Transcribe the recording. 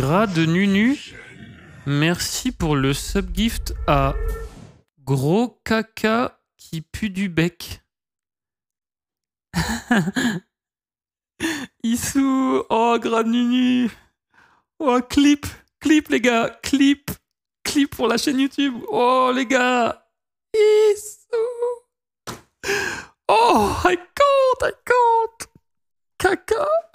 de Nunu, merci pour le sub-gift à Gros Caca qui pue du bec. Issou, oh de Nunu, oh clip, clip les gars, clip, clip pour la chaîne YouTube, oh les gars, Issou, oh I can't, I can't, caca.